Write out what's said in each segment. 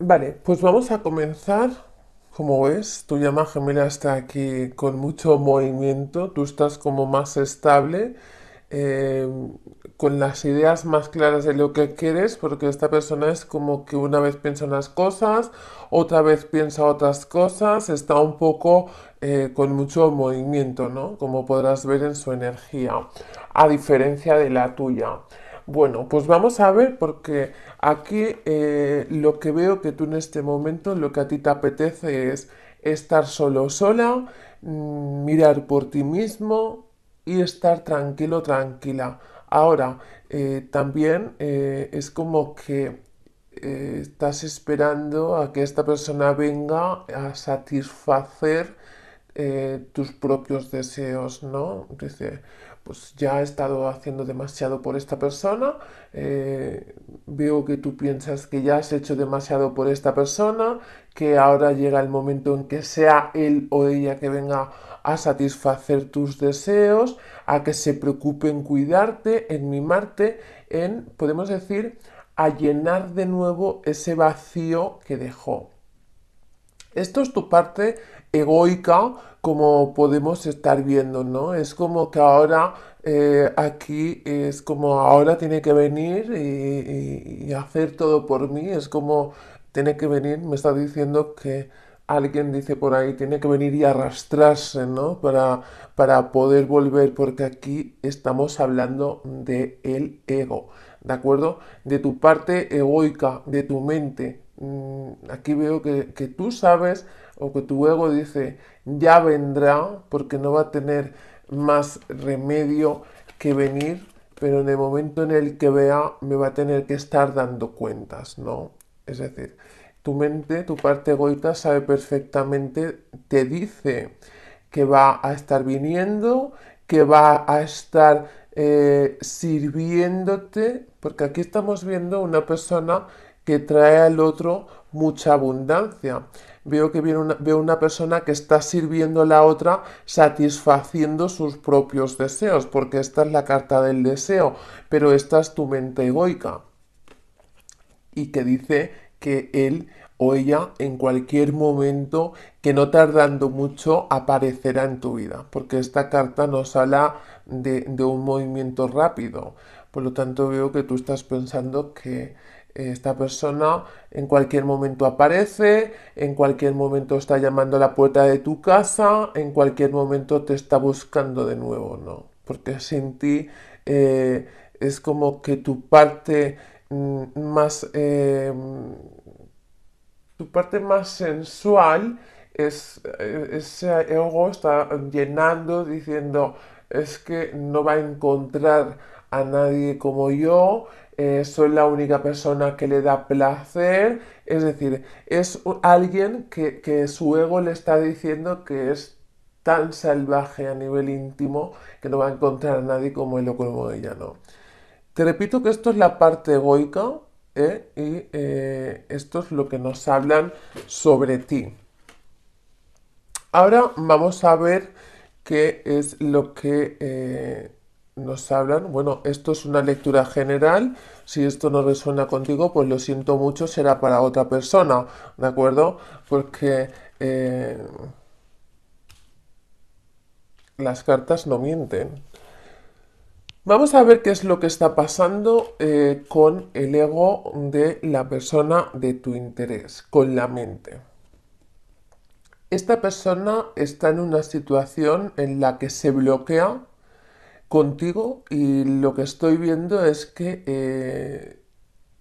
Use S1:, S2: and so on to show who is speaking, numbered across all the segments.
S1: Vale, pues vamos a comenzar. Como ves, tu llama gemela está aquí con mucho movimiento, tú estás como más estable, em, con las ideas más claras de lo que quieres, porque esta persona es como que una vez piensa unas cosas, otra vez piensa otras cosas, está un poco eh, con mucho movimiento, ¿no? Como podrás ver en su energía, a diferencia de la tuya. Bueno, pues vamos a ver porque Aquí eh, lo que veo que tú en este momento, lo que a ti te apetece es estar solo sola, mm, mirar por ti mismo y estar tranquilo, tranquila. Ahora, eh, también eh, es como que estás esperando a que esta persona venga a satisfacer eh, tus propios deseos, ¿no? Dice, pues ya he estado haciendo demasiado por esta persona, eh, veo que tú piensas que ya has hecho demasiado por esta persona, que ahora llega el momento en que sea él o ella que venga a satisfacer tus deseos, a que se preocupe en cuidarte, en mimarte, en, podemos decir, a llenar de nuevo ese vacío que dejó. Esto es tu parte egoica como podemos estar viendo, ¿no? Es como que ahora eh, aquí es como ahora tiene que venir y, hacer todo por mí, es como tiene que venir, me está diciendo que alguien dice por ahí, tiene que venir y arrastrarse, ¿no? Para, para poder volver, porque aquí estamos hablando de el ego, ¿de acuerdo? De tu parte egoica, de tu mente. Mm, aquí veo que, que tú sabes o que tu ego dice, ya vendrá porque no va a tener más remedio que venir, pero en el momento en el que vea me va a tener que estar dando cuentas, ¿no? Es decir, tu mente, tu parte egoísta sabe perfectamente, te dice que va a estar viniendo, que va a estar eh, sirviéndote, porque aquí estamos viendo una persona que trae al otro mucha abundancia veo que veo una persona que está sirviendo a la otra satisfaciendo sus propios deseos, porque esta es la carta del deseo, pero esta es tu mente egoica. Y que dice que él o ella en cualquier momento que no tardando mucho aparecerá en tu vida, porque esta carta nos habla de un movimiento rápido. Por lo tanto veo que tú estás pensando que esta persona en cualquier momento aparece, en cualquier momento está llamando a la puerta de tu casa, en cualquier momento te está buscando de nuevo, ¿no? Porque sin ti eh, es como que tu parte mm, más... Em, tu parte más sensual es, eh, ese ego está llenando diciendo es que no va a encontrar a nadie como yo, eh, soy la única persona que le da placer, es decir, es alguien que, su ego le está diciendo que es tan salvaje a nivel íntimo que no va a encontrar a nadie como él o como ella, ¿no? Te repito que esto es la parte egoica ¿eh? y eh, esto es lo que nos hablan sobre ti. Ahora vamos a ver qué es lo que nos hablan, bueno, esto es una lectura general, si esto no resuena contigo, pues lo siento mucho, será para otra persona, ¿de acuerdo? Porque eh, las cartas no mienten. Vamos a ver qué es lo que está pasando eh, con el ego de la persona de tu interés, con la mente. Esta persona está en una situación en la que se bloquea contigo y lo que estoy viendo es que eh,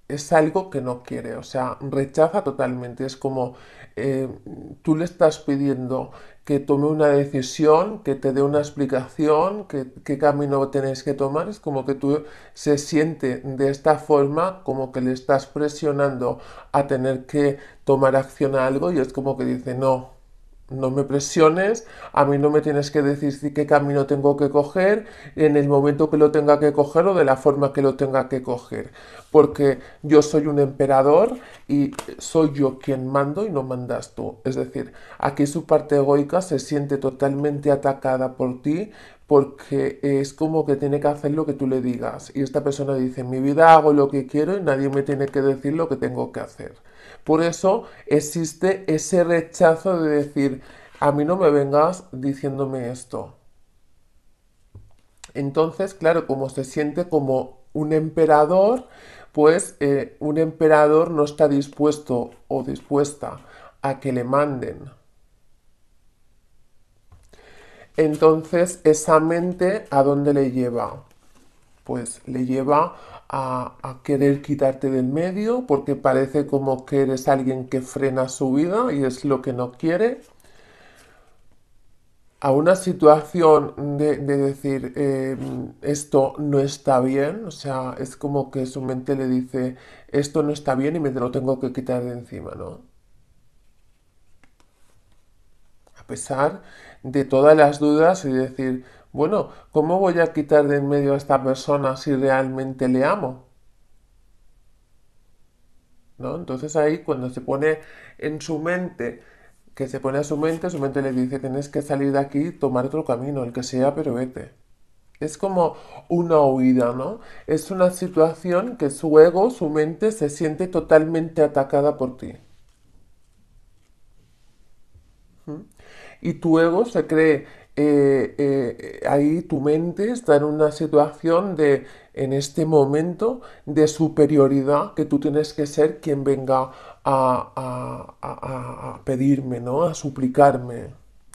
S1: es algo que no quiere, o sea, rechaza totalmente. Es como eh, tú le estás pidiendo que tome una decisión, que te dé una explicación, que qué camino tenéis que tomar. Es como que tú se siente de esta forma, como que le estás presionando a tener que tomar acción a algo y es como que dice, no, no me presiones, a mí no me tienes que decir qué camino tengo que coger, en el momento que lo tenga que coger o de la forma que lo tenga que coger, porque yo soy un emperador y soy yo quien mando y no mandas tú. Es decir, aquí su parte egoica se siente totalmente atacada por ti porque es como que tiene que hacer lo que tú le digas y esta persona dice, mi vida hago lo que quiero y nadie me tiene que decir lo que tengo que hacer. Por eso existe ese rechazo de decir, a mí no me vengas diciéndome esto. Entonces, claro, como se siente como un emperador, pues eh, un emperador no está dispuesto o dispuesta a que le manden. Entonces, esa mente, ¿a dónde le lleva? Pues le lleva a, querer quitarte del medio porque parece como que eres alguien que frena su vida y es lo que no quiere, a una situación de, decir em, esto no está bien, o sea, es como que su mente le dice esto no está bien y me lo tengo que quitar de encima, ¿no? A pesar de todas las dudas y decir, bueno, ¿cómo voy a quitar de en medio a esta persona si realmente le amo? ¿No? Entonces ahí cuando se pone en su mente, que se pone a su mente, su mente le dice, tienes que salir de aquí, tomar otro camino, el que sea, pero vete. Es como una huida, ¿no? Es una situación que su ego, su mente, se siente totalmente atacada por ti. ¿Mm? Y tu ego se cree eh, eh, ahí tu mente está en una situación de, en este momento, de superioridad, que tú tienes que ser quien venga a, a, a pedirme, ¿no? A suplicarme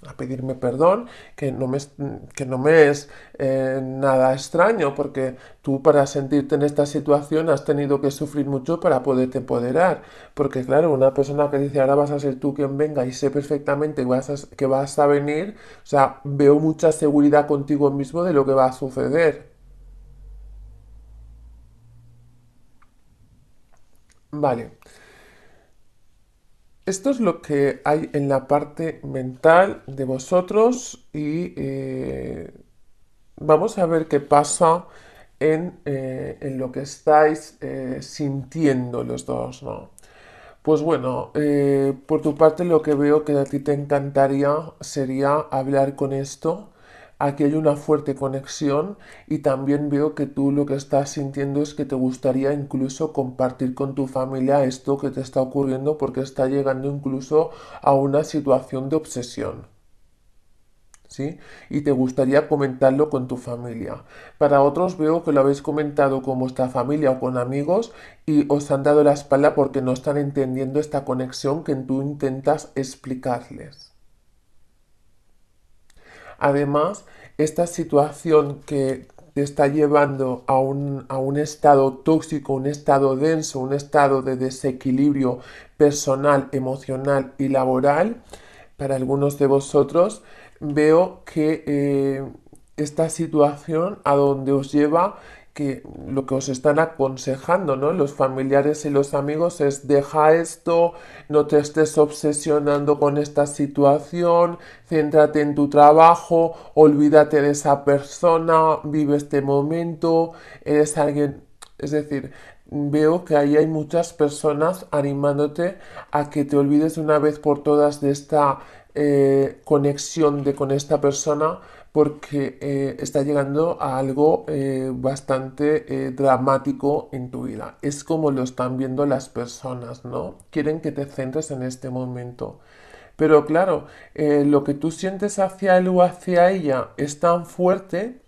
S1: a pedirme perdón, que no me es, que no me es eh, nada extraño, porque tú para sentirte en esta situación has tenido que sufrir mucho para poderte empoderar, porque claro, una persona que dice ahora vas a ser tú quien venga y sé perfectamente vas que vas a venir, o sea, veo mucha seguridad contigo mismo de lo que va a suceder. Vale. Esto es lo que hay en la parte mental de vosotros y eh, vamos a ver qué pasa en, eh, lo que estáis eh, sintiendo los dos, ¿no? Pues bueno, por tu parte lo que veo que a ti te encantaría sería hablar con esto aquí hay una fuerte conexión y también veo que tú lo que estás sintiendo es que te gustaría incluso compartir con tu familia esto que te está ocurriendo porque está llegando incluso a una situación de obsesión. ¿Sí? Y te gustaría comentarlo con tu familia. Para otros veo que lo habéis comentado con vuestra familia o con amigos y os han dado la espalda porque no están entendiendo esta conexión que tú intentas explicarles. Además, esta situación que te está llevando a un, estado tóxico, un estado denso, un estado de desequilibrio personal, emocional y laboral, para algunos de vosotros, veo que eh, esta situación a donde os lleva que lo que os están aconsejando, Los familiares y los amigos es deja esto, no te estés obsesionando con esta situación, céntrate en tu trabajo, olvídate de esa persona, vive este momento, eres alguien, es decir, veo que ahí hay muchas personas animándote a que te olvides de una vez por todas de esta eh, conexión de con esta persona porque eh, está llegando a algo eh, bastante eh, dramático en tu vida. Es como lo están viendo las personas, ¿no? Quieren que te centres en este momento. Pero claro, lo que tú sientes hacia él o hacia ella es tan fuerte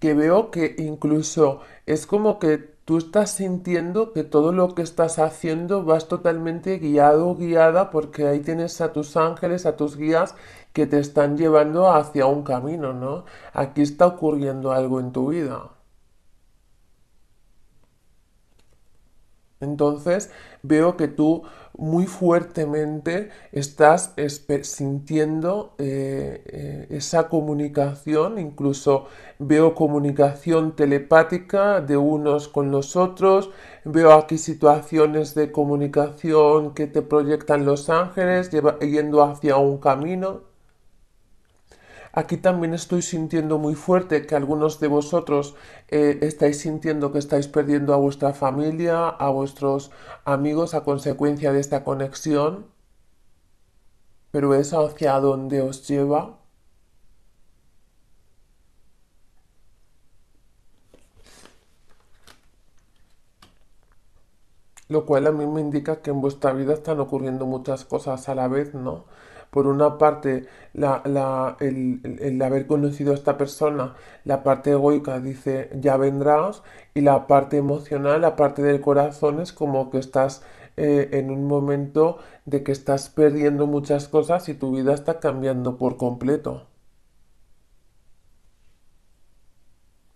S1: que veo que incluso es como que tú estás sintiendo que todo lo que estás haciendo vas totalmente guiado guiada porque ahí tienes a tus ángeles, a tus guías que te están llevando hacia un camino, ¿no? Aquí está ocurriendo algo en tu vida. Entonces veo que tú muy fuertemente estás sintiendo eh, eh, esa comunicación, incluso veo comunicación telepática de unos con los otros, veo aquí situaciones de comunicación que te proyectan los ángeles, yendo hacia un camino. Aquí también estoy sintiendo muy fuerte que algunos de vosotros eh, estáis sintiendo que estáis perdiendo a vuestra familia, a vuestros amigos a consecuencia de esta conexión. Pero es hacia dónde os lleva. Lo cual a mí me indica que en vuestra vida están ocurriendo muchas cosas a la vez, ¿no? por una parte, la, el, haber conocido a esta persona, la parte egoica dice ya vendrás, y la parte emocional, la parte del corazón, es como que estás eh, en un momento de que estás perdiendo muchas cosas y tu vida está cambiando por completo.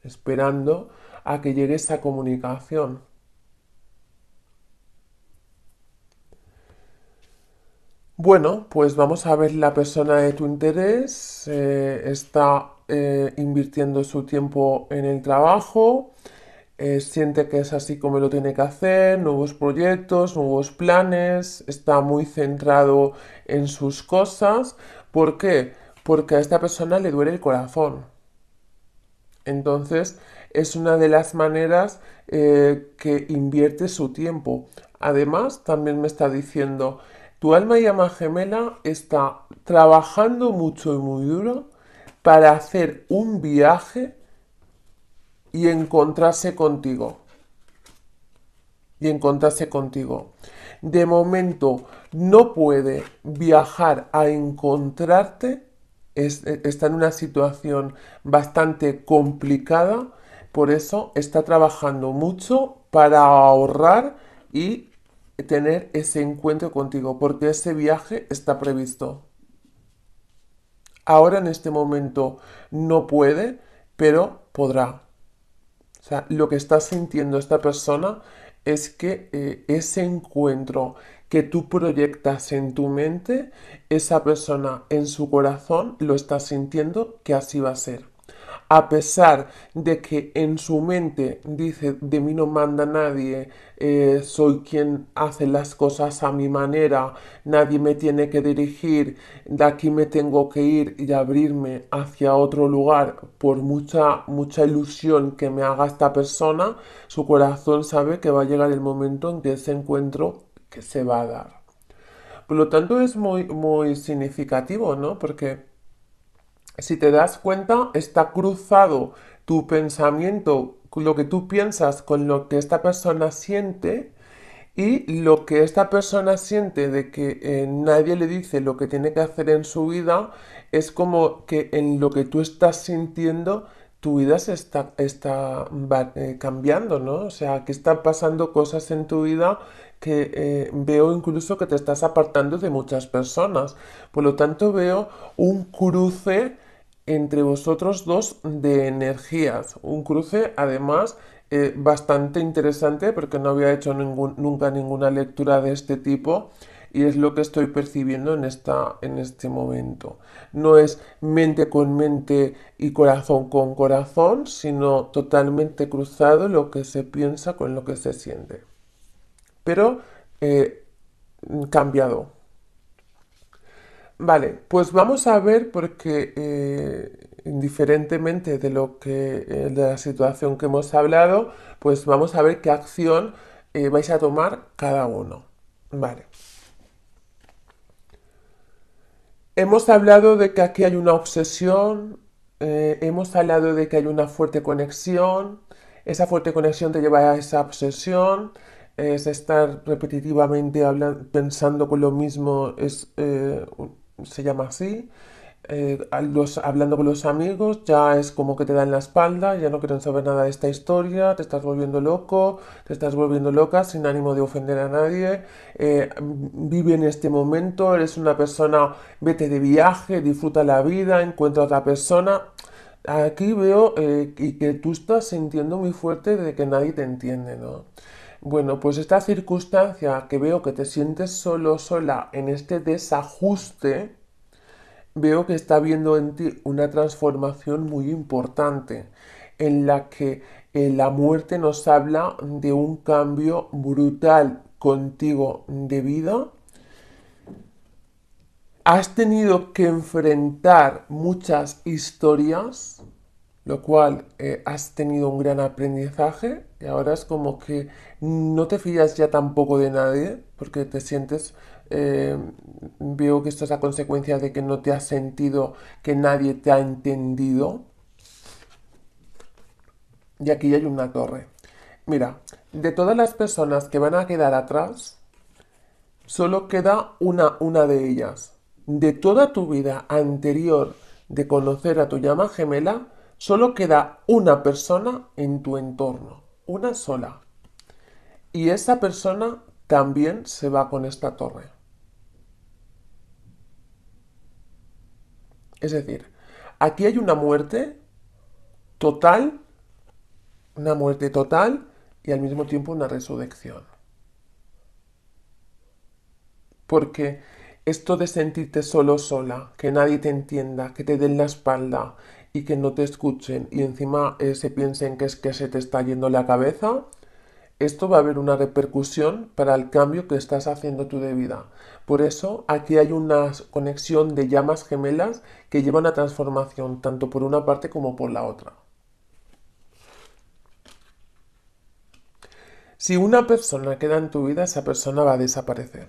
S1: Esperando a que llegue esa comunicación. Bueno, pues vamos a ver la persona de tu interés. Eh, está eh, invirtiendo su tiempo en el trabajo. Eh, siente que es así como lo tiene que hacer, nuevos proyectos, nuevos planes, está muy centrado en sus cosas. ¿Por qué? Porque a esta persona le duele el corazón. Entonces es una de las maneras que invierte su tiempo. Además, también me está diciendo, tu alma y gemela está trabajando mucho y muy duro para hacer un viaje y encontrarse contigo. Y encontrarse contigo. De momento no puede viajar a encontrarte. está en una situación bastante complicada. Por eso está trabajando mucho para ahorrar y tener ese encuentro contigo, porque ese viaje está previsto. Ahora en este momento no puede, pero podrá. O sea, lo que está sintiendo esta persona es que eh, ese encuentro que tú proyectas en tu mente, esa persona en su corazón lo está sintiendo que así va a ser a pesar de que en su mente dice de mí no manda nadie, eh, soy quien hace las cosas a mi manera, nadie me tiene que dirigir, de aquí me tengo que ir y abrirme hacia otro lugar, por mucha, mucha ilusión que me haga esta persona, su corazón sabe que va a llegar el momento en que ese encuentro que se va a dar. Por lo tanto es muy, muy significativo, ¿no? Porque si te das cuenta, está cruzado tu pensamiento, lo que tú piensas con lo que esta persona siente y lo que esta persona siente de que eh, nadie le dice lo que tiene que hacer en su vida es como que en lo que tú estás sintiendo tu vida se está, eh, cambiando, ¿no? O sea, que están pasando cosas en tu vida que eh, veo incluso que te estás apartando de muchas personas. Por lo tanto, veo un cruce entre vosotros dos de energías. Un cruce, además, eh, bastante interesante porque no había hecho ningún, nunca ninguna lectura de este tipo y es lo que estoy percibiendo en, esta, en este momento. No es mente con mente y corazón con corazón, sino totalmente cruzado lo que se piensa con lo que se siente. Pero eh, cambiado, Vale, pues vamos a ver porque eh, indiferentemente de lo que eh, de la situación que hemos hablado, pues vamos a ver qué acción eh, vais a tomar cada uno. Vale. Hemos hablado de que aquí hay una obsesión, hemos hablado de que hay una fuerte conexión, esa fuerte conexión te lleva a esa obsesión, es estar repetitivamente pensando con lo mismo, es se llama así. Eh, los, hablando con los amigos, ya es como que te dan la espalda, ya no quieren saber nada de esta historia, te estás volviendo loco, te estás volviendo loca sin ánimo de ofender a nadie, eh, vive en este momento, eres una persona, vete de viaje, disfruta la vida, encuentra a otra persona. Aquí veo eh, que tú estás sintiendo muy fuerte de que nadie te entiende, ¿no? Bueno, pues esta circunstancia que veo que te sientes solo, sola en este desajuste, veo que está viendo en ti una transformación muy importante, en la que eh, la muerte nos habla de un cambio brutal contigo de vida. Has tenido que enfrentar muchas historias lo cual eh, has tenido un gran aprendizaje y ahora es como que no te fías ya tampoco de nadie porque te sientes, eh, veo que esto es la consecuencia de que no te has sentido que nadie te ha entendido. Y aquí hay una torre. Mira, de todas las personas que van a quedar atrás, solo queda una, una de ellas. De toda tu vida anterior de conocer a tu llama gemela, Solo queda una persona en tu entorno, una sola. Y esa persona también se va con esta torre. Es decir, aquí hay una muerte total, una muerte total y al mismo tiempo una resurrección. Porque esto de sentirte solo sola, que nadie te entienda, que te den la espalda, y que no te escuchen y encima eh, se piensen que es que se te está yendo la cabeza, esto va a haber una repercusión para el cambio que estás haciendo tu de vida. Por eso aquí hay una conexión de llamas gemelas que llevan a transformación tanto por una parte como por la otra. Si una persona queda en tu vida, esa persona va a desaparecer.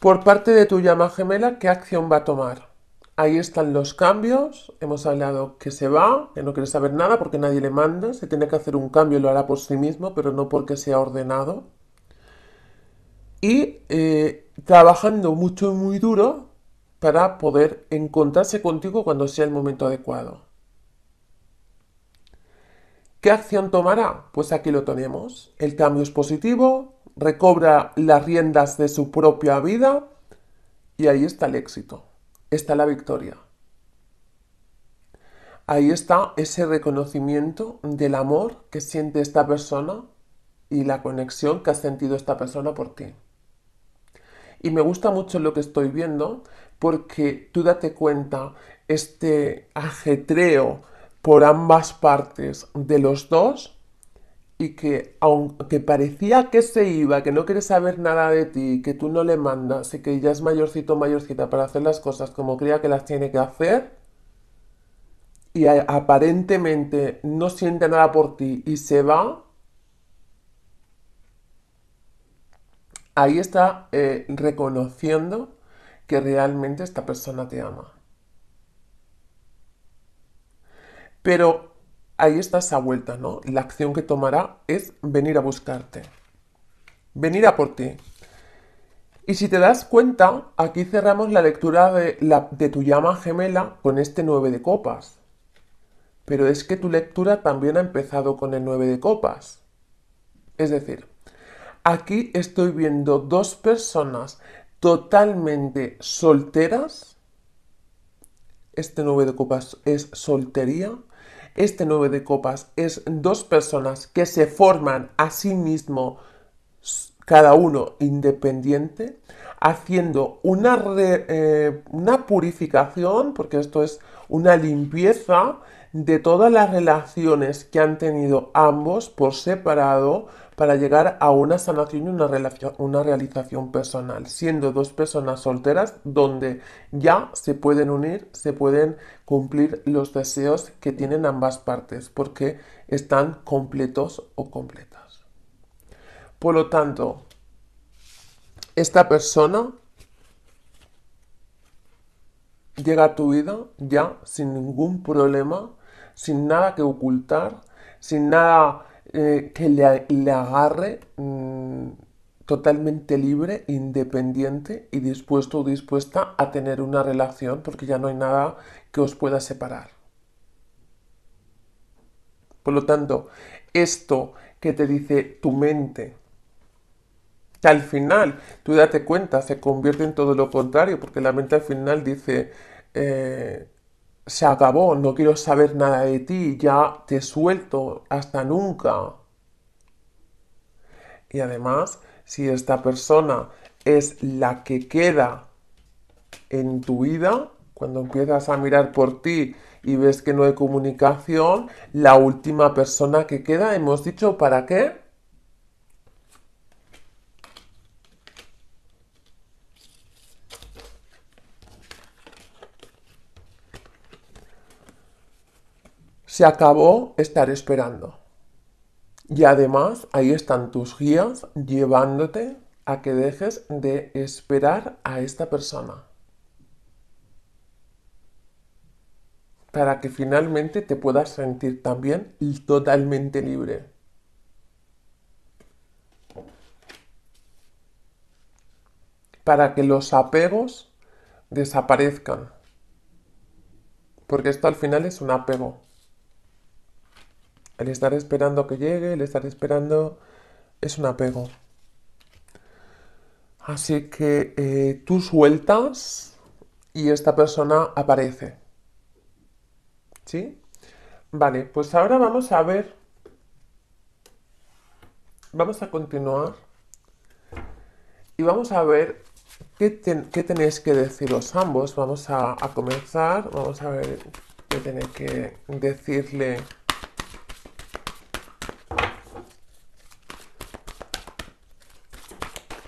S1: Por parte de tu llama gemela, ¿qué acción va a tomar? Ahí están los cambios. Hemos hablado que se va, que no quiere saber nada porque nadie le manda. Se tiene que hacer un cambio lo hará por sí mismo, pero no porque sea ordenado. Y eh, trabajando mucho y muy duro para poder encontrarse contigo cuando sea el momento adecuado. ¿Qué acción tomará? Pues aquí lo tenemos. El cambio es positivo, recobra las riendas de su propia vida y ahí está el éxito está la victoria. Ahí está ese reconocimiento del amor que siente esta persona y la conexión que ha sentido esta persona por ti. Y me gusta mucho lo que estoy viendo porque tú date cuenta este ajetreo por ambas partes de los dos y que aunque parecía que se iba, que no quiere saber nada de ti, que tú no le mandas y que ya es mayorcito mayorcita para hacer las cosas como creía que las tiene que hacer, y aparentemente no siente nada por ti y se va, ahí está eh, reconociendo que realmente esta persona te ama. Pero ahí está esa vuelta, ¿no? La acción que tomará es venir a buscarte, venir a por ti. Y si te das cuenta, aquí cerramos la lectura de, la, de tu llama gemela con este 9 de copas. Pero es que tu lectura también ha empezado con el 9 de copas. Es decir, aquí estoy viendo dos personas totalmente solteras. Este 9 de copas es soltería. Este 9 de copas es dos personas que se forman a sí mismo, cada uno independiente, haciendo una, eh, una purificación, porque esto es una limpieza de todas las relaciones que han tenido ambos por separado para llegar a una sanación y una, una realización personal, siendo dos personas solteras donde ya se pueden unir, se pueden cumplir los deseos que tienen ambas partes, porque están completos o completas. Por lo tanto, esta persona llega a tu vida ya sin ningún problema, sin nada que ocultar, sin nada eh, que le, agarre mm, totalmente libre, independiente y dispuesto o dispuesta a tener una relación porque ya no hay nada que os pueda separar. Por lo tanto, esto que te dice tu mente, que al final, tú date cuenta, se convierte en todo lo contrario, porque la mente al final dice, eh, se acabó, no quiero saber nada de ti, ya te suelto, hasta nunca. Y además, si esta persona es la que queda en tu vida, cuando empiezas a mirar por ti y ves que no hay comunicación, la última persona que queda, hemos dicho, ¿para qué? Se acabó estar esperando. Y además ahí están tus guías llevándote a que dejes de esperar a esta persona. Para que finalmente te puedas sentir también totalmente libre. Para que los apegos desaparezcan. Porque esto al final es un apego. El estar esperando que llegue, el estar esperando es un apego. Así que eh, tú sueltas y esta persona aparece. ¿Sí? Vale, pues ahora vamos a ver. Vamos a continuar. Y vamos a ver qué, tenéis que deciros ambos. Vamos a, a comenzar. Vamos a ver qué tenéis que decirle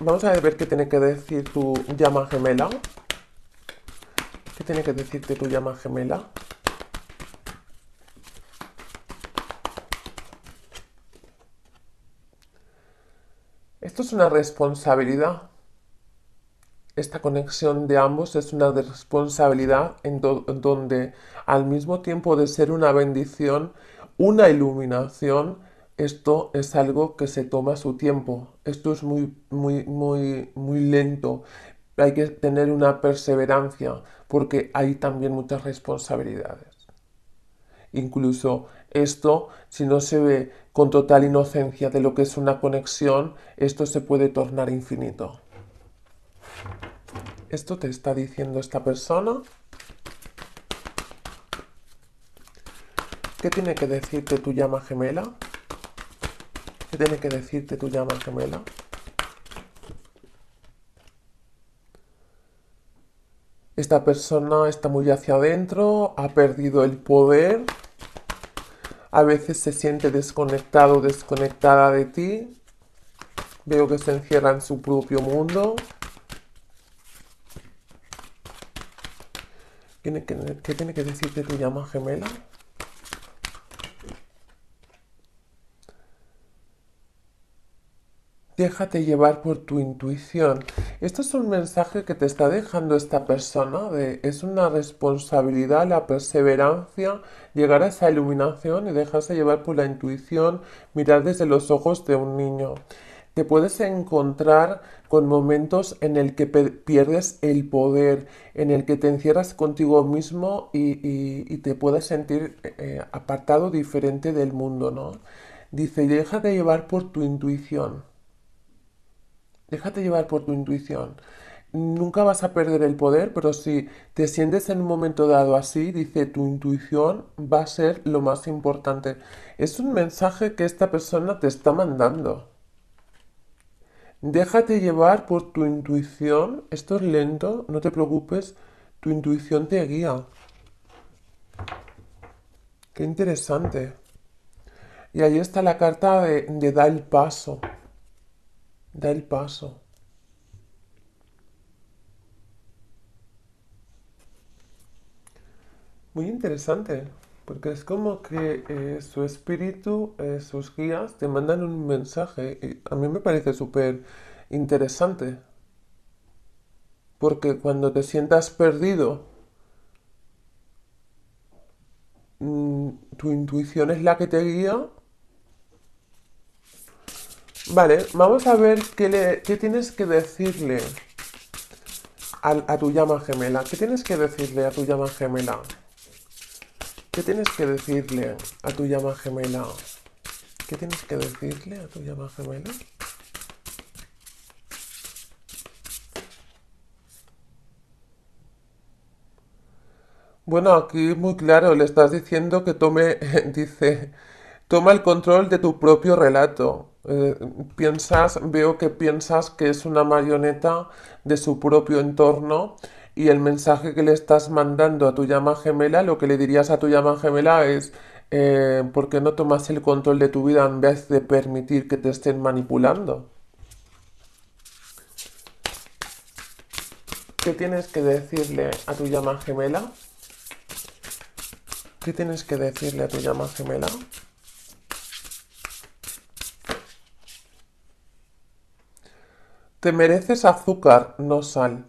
S1: Vamos a ver qué tiene que decir tu llama gemela. ¿Qué tiene que decirte tu llama gemela? Esto es una responsabilidad. Esta conexión de ambos es una responsabilidad en donde al mismo tiempo de ser una bendición, una iluminación, esto es algo que se toma su tiempo. Esto es muy, muy, muy, muy lento. Hay que tener una perseverancia porque hay también muchas responsabilidades. Incluso esto, si no se ve con total inocencia de lo que es una conexión, esto se puede tornar infinito. ¿Esto te está diciendo esta persona? ¿Qué tiene que decirte tu llama gemela? tiene que decirte tu llama gemela? Esta persona está muy hacia adentro, ha perdido el poder, a veces se siente desconectado o desconectada de ti. Veo que se encierra en su propio mundo. ¿Qué tiene que, decirte tu llama gemela? Déjate llevar por tu intuición. Este es un mensaje que te está dejando esta persona. es una responsabilidad, la perseverancia, llegar a esa iluminación y dejarse llevar por la intuición, mirar desde los ojos de un niño. Te puedes encontrar con momentos en el que pierdes el poder, en el que te encierras contigo mismo y, te puedes sentir eh, eh, apartado diferente del mundo, ¿no? Dice, déjate llevar por tu intuición. Déjate llevar por tu intuición. Nunca vas a perder el poder, pero si te sientes en un momento dado así, dice tu intuición va a ser lo más importante. Es un mensaje que esta persona te está mandando. Déjate llevar por tu intuición. Esto es lento, no te preocupes. Tu intuición te guía. Qué interesante. Y ahí está la carta de, de da el paso. Da el paso. Muy interesante, porque es como que eh, su espíritu, eh, sus guías te mandan un mensaje. Y a mí me parece súper interesante, porque cuando te sientas perdido, mm, tu intuición es la que te guía Vale, vamos a ver qué, le, tienes que decirle a, a, tu llama gemela. ¿Qué tienes que decirle a tu llama gemela? ¿Qué tienes que decirle a tu llama gemela? ¿Qué tienes que decirle a tu llama gemela? Bueno, aquí muy claro, le estás diciendo que tome, dice, Toma el control de tu propio relato. Eh, piensas, veo que piensas que es una marioneta de su propio entorno y el mensaje que le estás mandando a tu llama gemela, lo que le dirías a tu llama gemela es, eh, ¿por qué no tomas el control de tu vida en vez de permitir que te estén manipulando? ¿Qué tienes que decirle a tu llama gemela? ¿Qué tienes que decirle a tu llama gemela? Te mereces azúcar, no sal.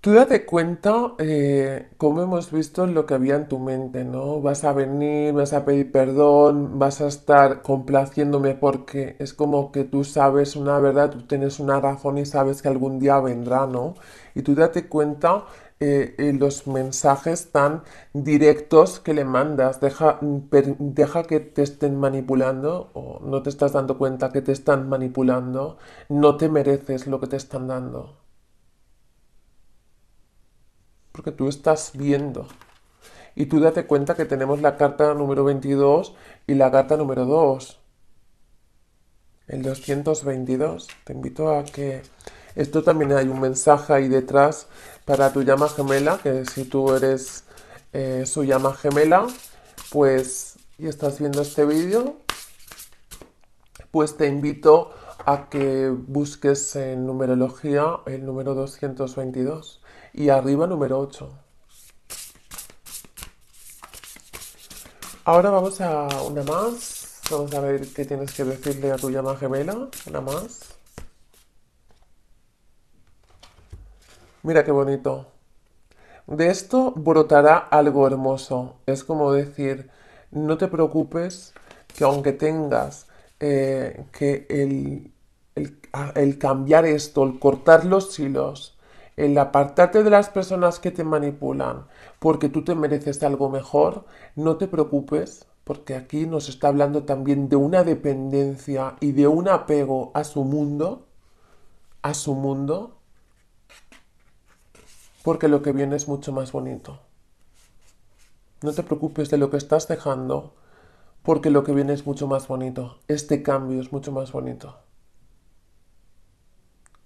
S1: Tú date cuenta, eh, como hemos visto, lo que había en tu mente, ¿no? Vas a venir, vas a pedir perdón, vas a estar complaciéndome porque es como que tú sabes una verdad, tú tienes una razón y sabes que algún día vendrá, ¿no? Y tú date cuenta eh, los mensajes tan directos que le mandas. Deja, mm, deja que te estén manipulando o no te estás dando cuenta que te están manipulando. No te mereces lo que te están dando. Porque tú estás viendo. Y tú date cuenta que tenemos la carta número 22 y la carta número 2. El 222. Te invito a que esto también hay un mensaje ahí detrás para tu llama gemela, que si tú eres eh, su llama gemela, pues y estás viendo este vídeo, pues te invito a que busques en numerología el número 222 y arriba número 8. Ahora vamos a una más. Vamos a ver qué tienes que decirle a tu llama gemela. Una más. Mira qué bonito. De esto brotará algo hermoso. Es como decir, no te preocupes que aunque tengas eh, que el, ah, el, cambiar esto, el cortar los hilos, el apartarte de las personas que te manipulan, porque tú te mereces algo mejor, no te preocupes, porque aquí nos está hablando también de una dependencia y de un apego a su mundo, a su mundo, porque lo que viene es mucho más bonito. No te preocupes de lo que estás dejando, porque lo que viene es mucho más bonito. Este cambio es mucho más bonito,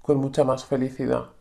S1: con mucha más felicidad.